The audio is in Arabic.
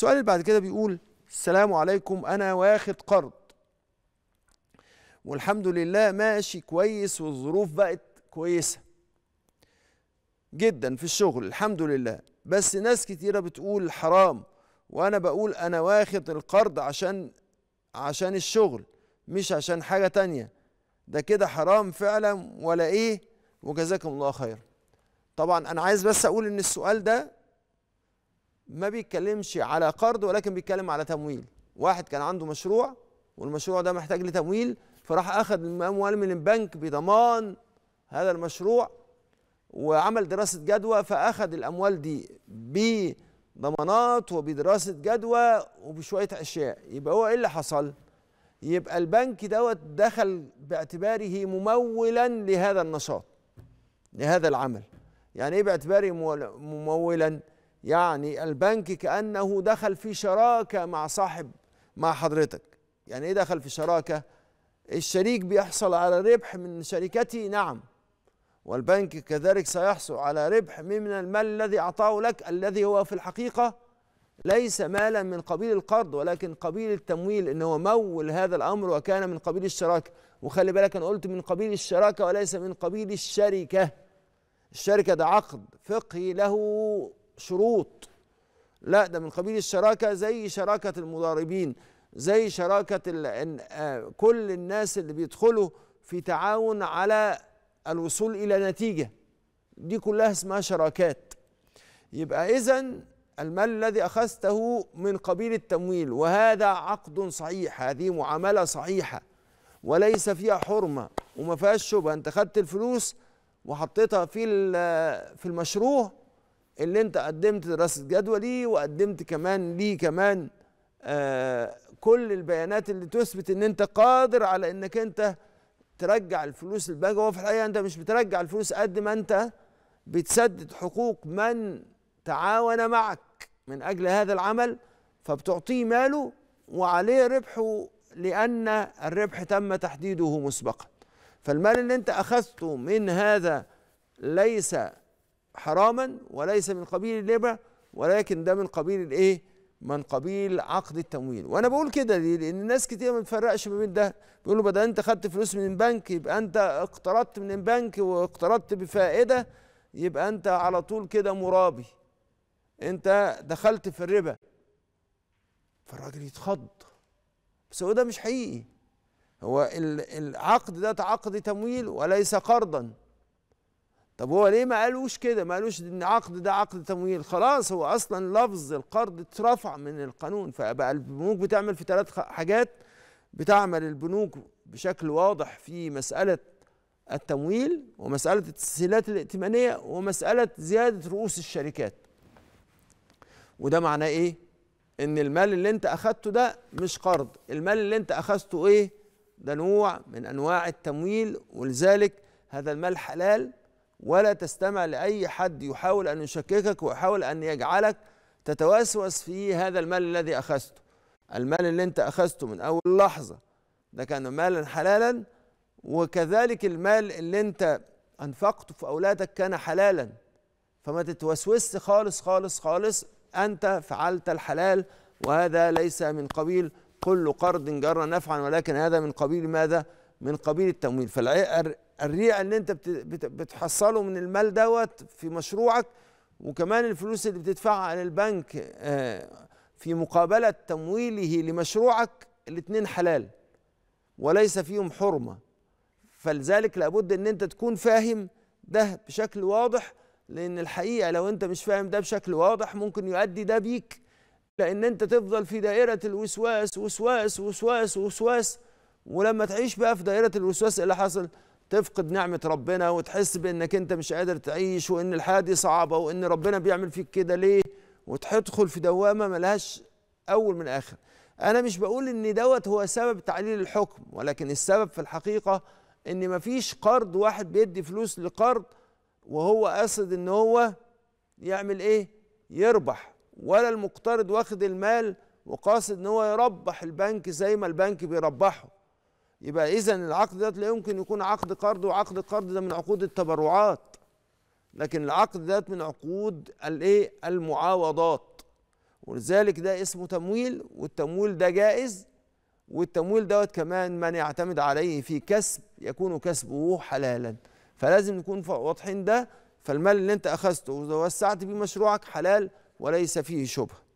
السؤال اللي بعد كده بيقول السلام عليكم انا واخد قرض والحمد لله ماشي كويس والظروف بقت كويسه جدا في الشغل الحمد لله بس ناس كتيره بتقول حرام وانا بقول انا واخد القرض عشان عشان الشغل مش عشان حاجه تانية ده كده حرام فعلا ولا ايه وجزاكم الله خيرا طبعا انا عايز بس اقول ان السؤال ده ما بيتكلمش على قرض ولكن بيتكلم على تمويل واحد كان عنده مشروع والمشروع ده محتاج لتمويل فراح اخذ الاموال من البنك بضمان هذا المشروع وعمل دراسه جدوى فاخذ الاموال دي بضمانات وبدراسه جدوى وبشويه اشياء يبقى هو ايه اللي حصل يبقى البنك دوت دخل باعتباره ممولا لهذا النشاط لهذا العمل يعني ايه باعتباره ممولا يعني البنك كأنه دخل في شراكة مع صاحب مع حضرتك يعني ايه دخل في شراكة الشريك بيحصل على ربح من شركتي نعم والبنك كذلك سيحصل على ربح من المال الذي أعطاه لك الذي هو في الحقيقة ليس مالا من قبيل القرض ولكن قبيل التمويل ان هو مول هذا الامر وكان من قبيل الشراكه وخلي بالك انا قلت من قبيل الشراكه وليس من قبيل الشركه الشركه ده عقد فقهي له شروط لا ده من قبيل الشراكه زي شراكه المضاربين زي شراكه آه، كل الناس اللي بيدخلوا في تعاون على الوصول الى نتيجه دي كلها اسمها شراكات يبقى اذا المال الذي اخذته من قبيل التمويل وهذا عقد صحيح هذه معامله صحيحه وليس فيها حرمه وما فيهاش شبهه انت خدت الفلوس وحطيتها في في المشروع اللي انت قدمت دراسه جدوى ليه وقدمت كمان ليه كمان آه كل البيانات اللي تثبت ان انت قادر على انك انت ترجع الفلوس للبنك هو في الحقيقه انت مش بترجع الفلوس قد ما انت بتسدد حقوق من تعاون معك من اجل هذا العمل فبتعطيه ماله وعليه ربحه لان الربح تم تحديده مسبقا فالمال اللي انت اخذته من هذا ليس حراما وليس من قبيل الربا ولكن ده من قبيل الايه؟ من قبيل عقد التمويل وانا بقول كده ليه؟ لان الناس كتير ما بتفرقش ما بين ده بيقولوا بدل انت خدت فلوس من البنك يبقى انت اقترضت من البنك واقترضت بفائده يبقى انت على طول كده مرابي انت دخلت في الربا فالراجل يتخض بس هو ده مش حقيقي هو العقد ده عقد تمويل وليس قرضا طب هو ليه ما قالوش كده ما قالوش ان عقد ده عقد تمويل خلاص هو اصلا لفظ القرض اترفع من القانون فبقى البنوك بتعمل في ثلاث حاجات بتعمل البنوك بشكل واضح في مساله التمويل ومساله التسهيلات الائتمانيه ومساله زياده رؤوس الشركات وده معناه ايه ان المال اللي انت اخدته ده مش قرض المال اللي انت اخذته ايه ده نوع من انواع التمويل ولذلك هذا المال حلال ولا تستمع لأي حد يحاول أن يشككك ويحاول أن يجعلك تتوسوس في هذا المال الذي أخذته المال اللي أنت أخذته من أول لحظة ده كان مالا حلالا وكذلك المال اللي أنت أنفقته في أولادك كان حلالا فما تتوسوسش خالص خالص خالص أنت فعلت الحلال وهذا ليس من قبيل كل قرض جر نفعا ولكن هذا من قبيل ماذا؟ من قبيل التمويل فالعقل الريع اللي انت بتحصله من المال دوت في مشروعك وكمان الفلوس اللي بتدفعها على البنك آه، في مقابلة تمويله لمشروعك الاثنين حلال وليس فيهم حرمة فلذلك لابد ان انت تكون فاهم ده بشكل واضح لان الحقيقة لو انت مش فاهم ده بشكل واضح ممكن يؤدي ده بيك لان انت تفضل في دائرة الوسواس وسواس وسواس وسواس ولما تعيش بقى في دائرة الوسواس اللي حصل تفقد نعمة ربنا وتحس بأنك أنت مش قادر تعيش وأن الحياة دي صعبة وأن ربنا بيعمل فيك كده ليه وتدخل في دوامة ملهاش أول من آخر أنا مش بقول أن دوت هو سبب تعليل الحكم ولكن السبب في الحقيقة أن مفيش قرض واحد بيدي فلوس لقرض وهو قاصد أن هو يعمل إيه يربح ولا المقترض واخد المال وقاصد أن هو يربح البنك زي ما البنك بيربحه يبقى اذا العقد ده لا يمكن يكون عقد قرض وعقد القرض ده من عقود التبرعات لكن العقد ده من عقود الايه المعاوضات ولذلك ده اسمه تمويل والتمويل ده جائز والتمويل دوت كمان من يعتمد عليه في كسب يكون كسبه حلالا فلازم نكون واضحين ده فالمال اللي انت اخذته ووسعت بيه مشروعك حلال وليس فيه شبهه